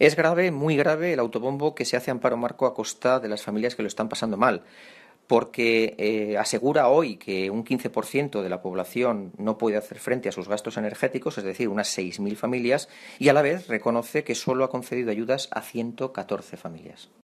Es grave, muy grave, el autobombo que se hace Amparo Marco a costa de las familias que lo están pasando mal, porque eh, asegura hoy que un 15% de la población no puede hacer frente a sus gastos energéticos, es decir, unas 6.000 familias, y a la vez reconoce que solo ha concedido ayudas a 114 familias.